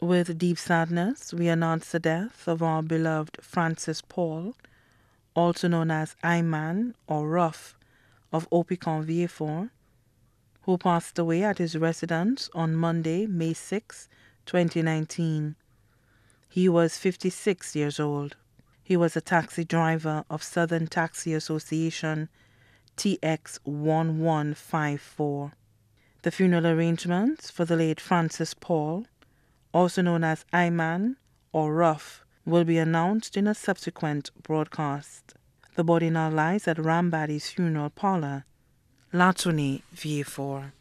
With deep sadness, we announce the death of our beloved Francis Paul, also known as Iman or Ruff of Opicon Vieux who passed away at his residence on Monday, May 6, 2019. He was 56 years old. He was a taxi driver of Southern Taxi Association TX1154. The funeral arrangements for the late Francis Paul also known as Iman or Rough, will be announced in a subsequent broadcast. The body now lies at Rambadi's funeral parlor, Latuni, v 4